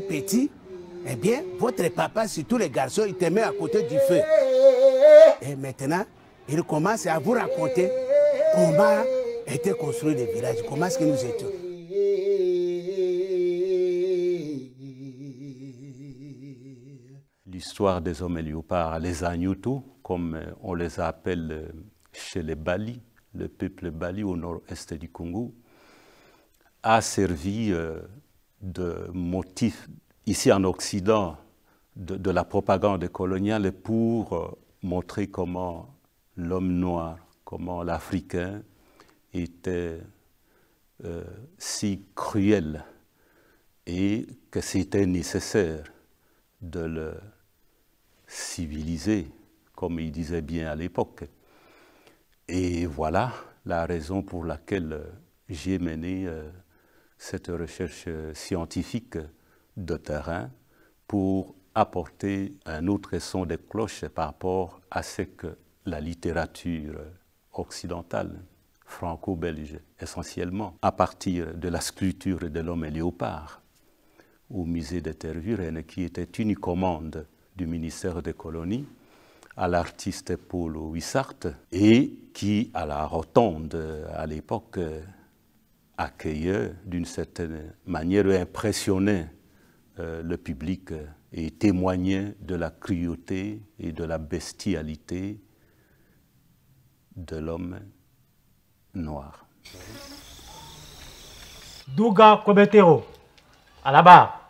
petit, et eh bien, votre papa, surtout les garçons, il te met à côté du feu. Et maintenant, il commence à vous raconter comment était construit le villages, comment est-ce que nous étions. L'histoire des hommes par les Anyuto, comme euh, on les appelle euh, chez les Bali, le peuple Bali au nord-est du Congo, a servi euh, de motifs ici en Occident de, la propagande coloniale pour euh, montrer comment l'homme noir, comment l'Africain était euh, si cruel et que c'était nécessaire de le civiliser, comme il disait bien à l'époque. Et voilà la raison pour laquelle euh, j'ai mené cette recherche euh, scientifique de terrain pour apporter un autre son des cloches par rapport à ce que la littérature occidentale, franco-belge essentiellement, à partir de la sculpture de l'homme léopard au musée des terres qui était une commande du ministère des colonies à l'artiste Paul Wissart et qui, à la rotonde à l'époque, accueillait d'une certaine manière, impressionner euh, le public euh, et témoignait de la cruauté et de la bestialité de l'homme noir. Douga Kobetero, à la barre,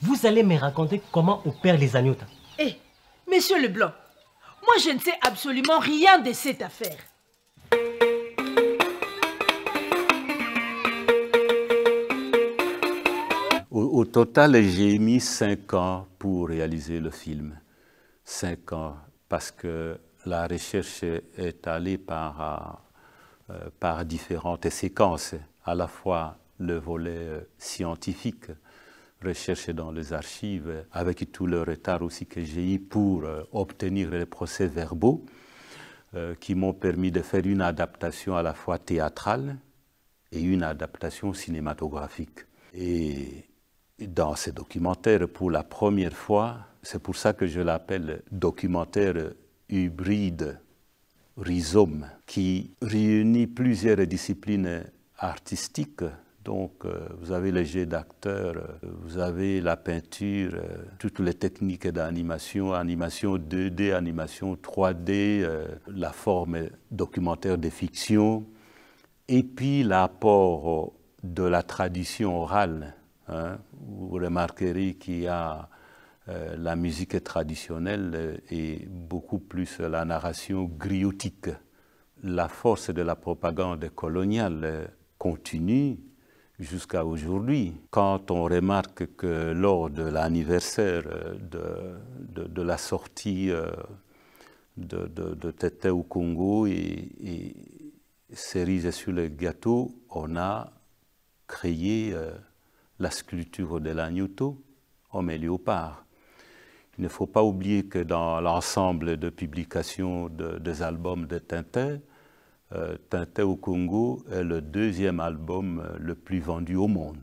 vous allez me raconter comment opèrent les agnotes. Eh, monsieur Leblanc, moi je ne sais absolument rien de cette affaire. total, j'ai mis cinq ans pour réaliser le film. Cinq ans, parce que la recherche est allée par, euh, par différentes séquences, à la fois le volet euh, scientifique, recherche dans les archives, avec tout le retard aussi que j'ai eu pour euh, obtenir les procès verbaux qui m'ont permis de faire une adaptation à la fois théâtrale et une adaptation cinématographique. Et dans ces documentaires, pour la première fois. C'est pour ça que je l'appelle documentaire hybride, rhizome, qui réunit plusieurs disciplines artistiques. Donc, euh, vous avez le jeu d'acteur, euh, vous avez la peinture, euh, toutes les techniques d'animation, animation 2D, animation 3D, la forme documentaire de fiction, et puis l'apport de la tradition orale. Hein vous remarquerez qu'il y a euh, la musique traditionnelle et beaucoup plus la narration griotique. La force de la propagande coloniale continue jusqu'à aujourd'hui. Quand on remarque que lors de l'anniversaire de, de, la sortie euh, de, Tété au Congo et, et Cerise sur le gâteau, on a créé euh, la sculpture de l'agnuto, homme et léopard. Il ne faut pas oublier que dans l'ensemble de publications des albums de Tintin, euh, Tintin au Congo est le deuxième album le plus vendu au monde.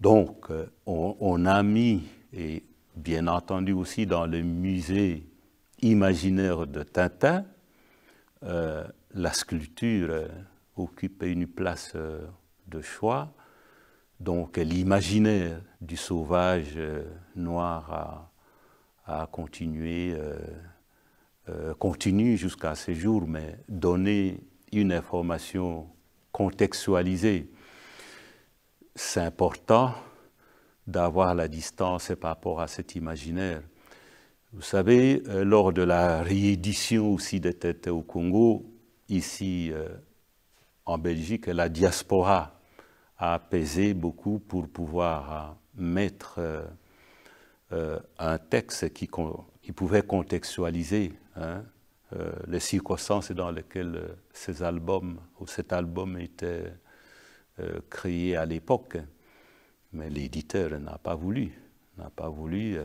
Donc, euh, on, a mis, et bien entendu aussi dans le musée imaginaire de Tintin, euh, la sculpture occupe une place de choix donc l'imaginaire du sauvage euh, noir a, continué, euh, euh, continue jusqu'à ce jour, mais donner une information contextualisée, c'est important d'avoir la distance par rapport à cet imaginaire. Vous savez, lors de la réédition aussi des têtes au Congo, ici en Belgique, la diaspora a pesé beaucoup pour pouvoir euh, mettre euh, euh, un texte qui, pouvait contextualiser hein, les circonstances dans lesquelles ces albums ou cet album était créé à l'époque. Mais l'éditeur n'a pas voulu, n'a pas voulu,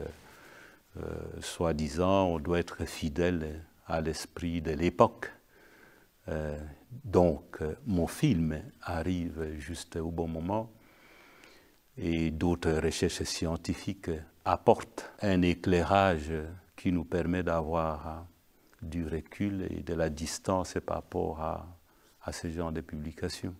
soi-disant, on doit être fidèle à l'esprit de l'époque. Euh, donc, euh, mon film arrive juste au bon moment et d'autres recherches scientifiques apportent un éclairage qui nous permet d'avoir du recul et de la distance par rapport à, à ce genre de publications.